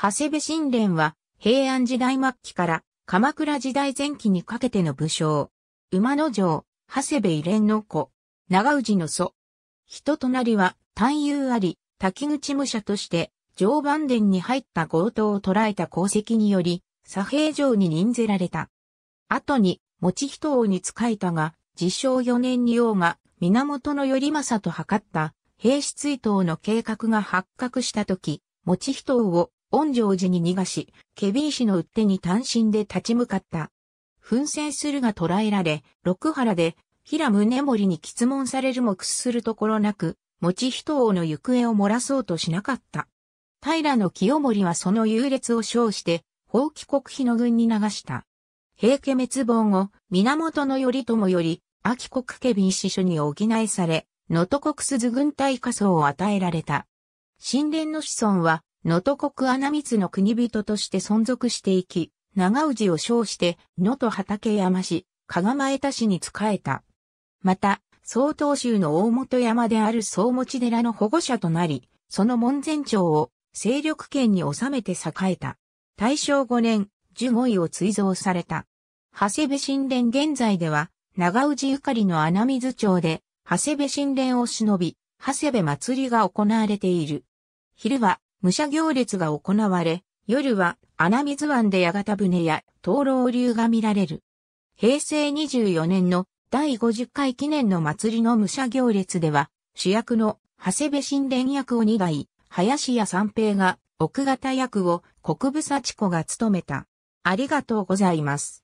長谷部新連は平安時代末期から鎌倉時代前期にかけての武将。馬の城、長谷部異連の子、長氏の祖。人となりは単遊あり、滝口武者として常磐殿に入った強盗を捕らえた功績により、左平城に任ぜられた。後に、持人王に仕えたが、自称四年に王が源頼政と図った、平氏追討の計画が発覚した時、持人王を恩城寺に逃がし、ケビン氏の売手に単身で立ち向かった。奮戦するが捕らえられ、六原で、平宗盛に質問されるも屈するところなく、持人王の行方を漏らそうとしなかった。平の清盛はその優劣を称して、法規国費の軍に流した。平家滅亡後、源頼朝より、秋国家備支所に補いされ、能登国鈴軍隊仮想を与えられた。神殿の子孫は、能登国穴光の国人として存続していき、長氏を称して、能登畠山氏、加賀前田氏に仕えた。また、曹洞宗の大本山である総持寺の保護者となり、その門前町を勢力圏に収めて栄えた。大正5年、15位を追贈された。長谷部神殿現在では、長氏ゆかりの穴水町で、長谷部神殿を忍び、長谷部祭りが行われている。昼は、武者行列が行われ、夜は穴水湾で八形船や灯籠流が見られる。平成24年の第50回記念の祭りの武者行列では、主役の長谷部新殿役を二い、林家三平が奥方役を国部幸子が務めた。ありがとうございます。